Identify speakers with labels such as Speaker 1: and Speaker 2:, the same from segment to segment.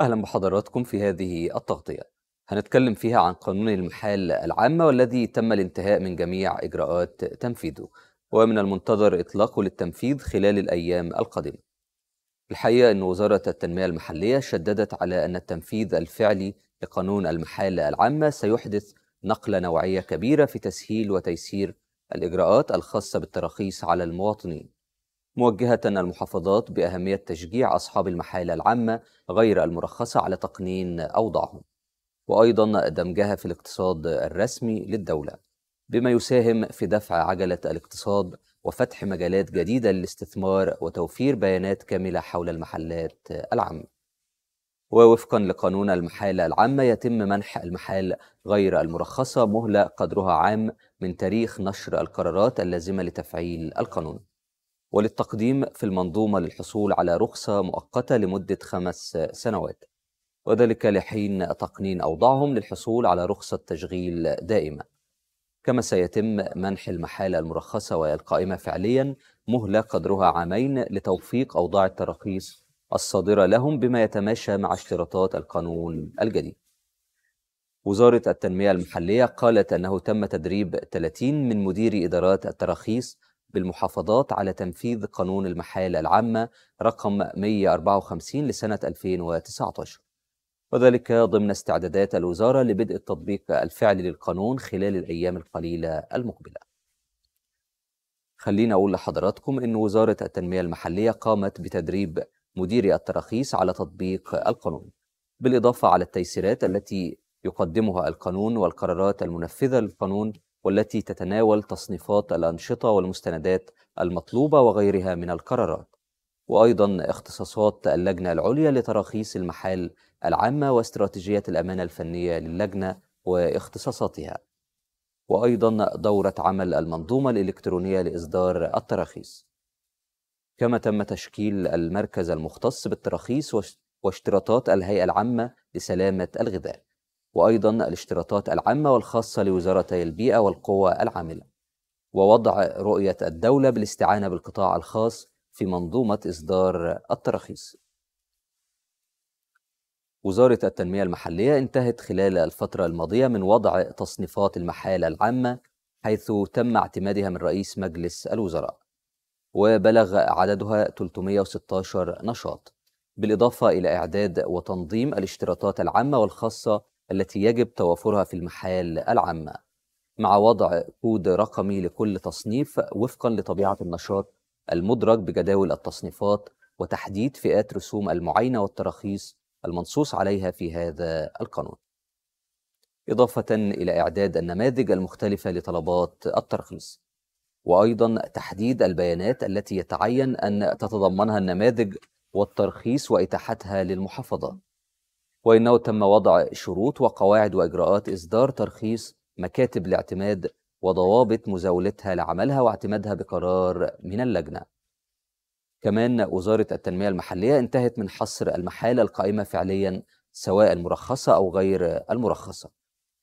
Speaker 1: أهلا بحضراتكم في هذه التغطية هنتكلم فيها عن قانون المحال العامة والذي تم الانتهاء من جميع إجراءات تنفيذه ومن المنتظر إطلاقه للتنفيذ خلال الأيام القادمة الحقيقة أن وزارة التنمية المحلية شددت على أن التنفيذ الفعلي لقانون المحال العامة سيحدث نقلة نوعية كبيرة في تسهيل وتيسير الإجراءات الخاصة بالتراخيص على المواطنين موجهة المحافظات بأهمية تشجيع أصحاب المحال العامة غير المرخصة على تقنين أوضاعهم وأيضا دمجها في الاقتصاد الرسمي للدولة بما يساهم في دفع عجلة الاقتصاد وفتح مجالات جديدة للاستثمار وتوفير بيانات كاملة حول المحلات العامة ووفقا لقانون المحال العامة يتم منح المحال غير المرخصة مهلة قدرها عام من تاريخ نشر القرارات اللازمة لتفعيل القانون وللتقديم في المنظومة للحصول على رخصة مؤقتة لمدة خمس سنوات وذلك لحين تقنين أوضاعهم للحصول على رخصة تشغيل دائمة كما سيتم منح المحالة المرخصة وهي القائمة فعليا مهلة قدرها عامين لتوفيق أوضاع التراخيص الصادرة لهم بما يتماشى مع اشتراطات القانون الجديد وزارة التنمية المحلية قالت أنه تم تدريب 30 من مديري إدارات التراخيص بالمحافظات على تنفيذ قانون المحالة العامة رقم 154 لسنة 2019 وذلك ضمن استعدادات الوزارة لبدء التطبيق الفعلي للقانون خلال الأيام القليلة المقبلة خلينا أقول لحضراتكم أن وزارة التنمية المحلية قامت بتدريب مديري التراخيص على تطبيق القانون بالإضافة على التيسيرات التي يقدمها القانون والقرارات المنفذة للقانون والتي تتناول تصنيفات الأنشطة والمستندات المطلوبة وغيرها من القرارات وأيضا اختصاصات اللجنة العليا لتراخيص المحال العامة واستراتيجية الأمانة الفنية للجنة واختصاصاتها وأيضا دورة عمل المنظومة الإلكترونية لإصدار التراخيص كما تم تشكيل المركز المختص بالتراخيص واشتراطات الهيئة العامة لسلامة الغذاء وأيضا الاشتراطات العامة والخاصة لوزارتي البيئة والقوى العاملة ووضع رؤية الدولة بالاستعانة بالقطاع الخاص في منظومة إصدار التراخيص وزارة التنمية المحلية انتهت خلال الفترة الماضية من وضع تصنيفات المحالة العامة حيث تم اعتمادها من رئيس مجلس الوزراء وبلغ عددها 316 نشاط بالإضافة إلى إعداد وتنظيم الاشتراطات العامة والخاصة التي يجب توافرها في المحال العامة مع وضع كود رقمي لكل تصنيف وفقا لطبيعة النشاط المدرج بجداول التصنيفات وتحديد فئات رسوم المعاينة والتراخيص المنصوص عليها في هذا القانون إضافة إلى إعداد النماذج المختلفة لطلبات الترخيص وأيضا تحديد البيانات التي يتعين أن تتضمنها النماذج والترخيص وإتاحتها للمحافظة وإنه تم وضع شروط وقواعد وإجراءات إصدار ترخيص مكاتب الاعتماد وضوابط مزاولتها لعملها واعتمادها بقرار من اللجنة كمان وزارة التنمية المحلية انتهت من حصر المحال القائمة فعليا سواء المرخصة أو غير المرخصة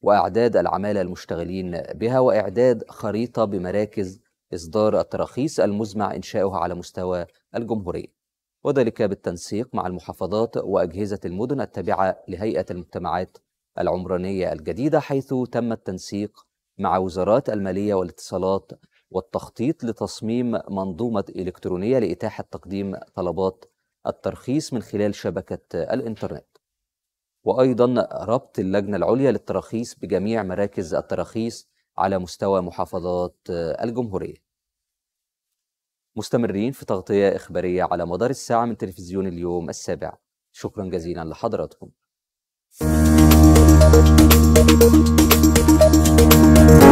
Speaker 1: وإعداد العمالة المشتغلين بها وإعداد خريطة بمراكز إصدار التراخيص المزمع إنشاؤها على مستوى الجمهورية وذلك بالتنسيق مع المحافظات وأجهزة المدن التابعة لهيئة المجتمعات العمرانية الجديدة حيث تم التنسيق مع وزارات المالية والاتصالات والتخطيط لتصميم منظومة إلكترونية لإتاحة تقديم طلبات الترخيص من خلال شبكة الإنترنت وأيضا ربط اللجنة العليا للتراخيص بجميع مراكز التراخيص على مستوى محافظات الجمهورية مستمرين في تغطية إخبارية على مدار الساعة من تلفزيون اليوم السابع شكرا جزيلا لحضراتكم